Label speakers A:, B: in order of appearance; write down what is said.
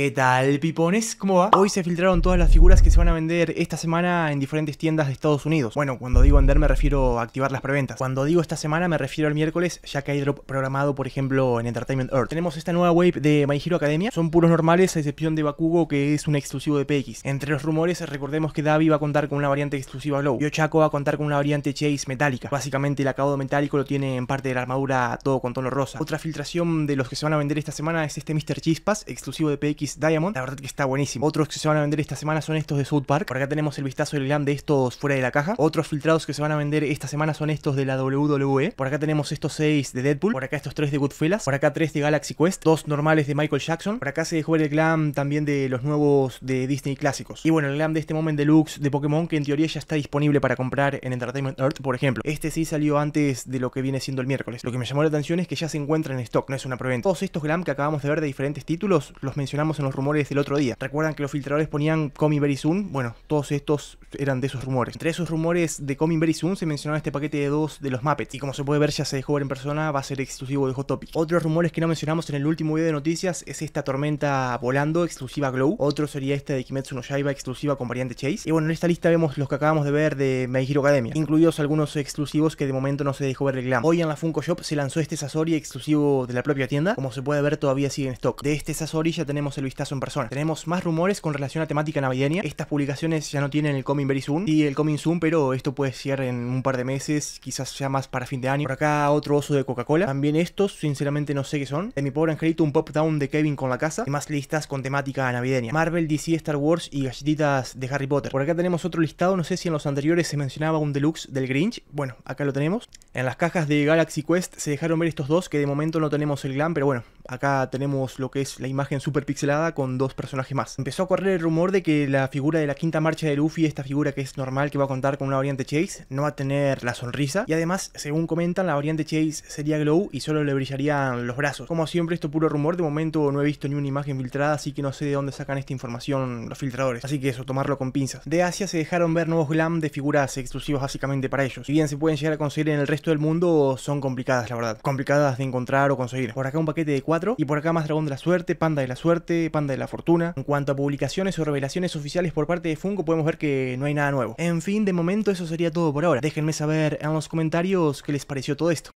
A: ¿Qué tal, pipones? ¿Cómo va? Hoy se filtraron todas las figuras que se van a vender esta semana en diferentes tiendas de Estados Unidos. Bueno, cuando digo vender me refiero a activar las preventas. Cuando digo esta semana me refiero al miércoles, ya que hay drop programado, por ejemplo, en Entertainment Earth. Tenemos esta nueva wave de My Hero Academia. Son puros normales, a excepción de Bakugo, que es un exclusivo de PX. Entre los rumores, recordemos que Davi va a contar con una variante exclusiva Glow. Y Ochako va a contar con una variante Chase metálica. Básicamente el acabado metálico lo tiene en parte de la armadura todo con tono rosa. Otra filtración de los que se van a vender esta semana es este Mr. Chispas, exclusivo de PX Diamond. La verdad que está buenísimo. Otros que se van a vender esta semana son estos de South Park. Por acá tenemos el vistazo del glam de estos fuera de la caja. Otros filtrados que se van a vender esta semana son estos de la WWE. Por acá tenemos estos 6 de Deadpool. Por acá estos 3 de Goodfellas. Por acá 3 de Galaxy Quest. Dos normales de Michael Jackson. Por acá se dejó el glam también de los nuevos de Disney clásicos. Y bueno, el glam de este Moment Deluxe de Pokémon que en teoría ya está disponible para comprar en Entertainment Earth, por ejemplo. Este sí salió antes de lo que viene siendo el miércoles. Lo que me llamó la atención es que ya se encuentra en stock, no es una preventa. Todos estos glam que acabamos de ver de diferentes títulos los mencionamos en los rumores del otro día. ¿Recuerdan que los filtradores ponían Coming Very Soon? Bueno, todos estos eran de esos rumores. Entre esos rumores de Coming Very Soon se mencionaba este paquete de dos de los Muppets. Y como se puede ver, ya se dejó ver en persona, va a ser exclusivo de Hot Topic. Otros rumores que no mencionamos en el último video de noticias es esta tormenta volando, exclusiva Glow. Otro sería este de Kimetsu no exclusiva con variante Chase. Y bueno, en esta lista vemos los que acabamos de ver de My Hero Academia, incluidos algunos exclusivos que de momento no se dejó ver el glam. Hoy en la Funko Shop se lanzó este Sasori exclusivo de la propia tienda. Como se puede ver, todavía sigue en stock. De este Sasori ya tenemos el vistazo en persona. Tenemos más rumores con relación a temática navideña. Estas publicaciones ya no tienen el coming very soon. y el coming soon, pero esto puede ser en un par de meses, quizás sea más para fin de año. Por acá otro oso de Coca-Cola. También estos, sinceramente no sé qué son. De mi pobre angelito, un pop down de Kevin con la casa. Y más listas con temática navideña. Marvel, DC, Star Wars y galletitas de Harry Potter. Por acá tenemos otro listado, no sé si en los anteriores se mencionaba un deluxe del Grinch. Bueno, acá lo tenemos. En las cajas de Galaxy Quest se dejaron ver estos dos, que de momento no tenemos el glam, pero bueno, Acá tenemos lo que es la imagen super pixelada con dos personajes más. Empezó a correr el rumor de que la figura de la quinta marcha de Luffy, esta figura que es normal que va a contar con una variante Chase, no va a tener la sonrisa. Y además, según comentan, la variante Chase sería Glow y solo le brillarían los brazos. Como siempre, esto puro rumor, de momento no he visto ni una imagen filtrada, así que no sé de dónde sacan esta información los filtradores. Así que eso, tomarlo con pinzas. De Asia se dejaron ver nuevos glam de figuras exclusivas básicamente para ellos. Si bien se pueden llegar a conseguir en el resto del mundo, son complicadas la verdad. Complicadas de encontrar o conseguir. Por acá un paquete de 4 y por acá más Dragón de la Suerte, Panda de la Suerte, Panda de la Fortuna. En cuanto a publicaciones o revelaciones oficiales por parte de Funko, podemos ver que no hay nada nuevo. En fin, de momento eso sería todo por ahora. Déjenme saber en los comentarios qué les pareció todo esto.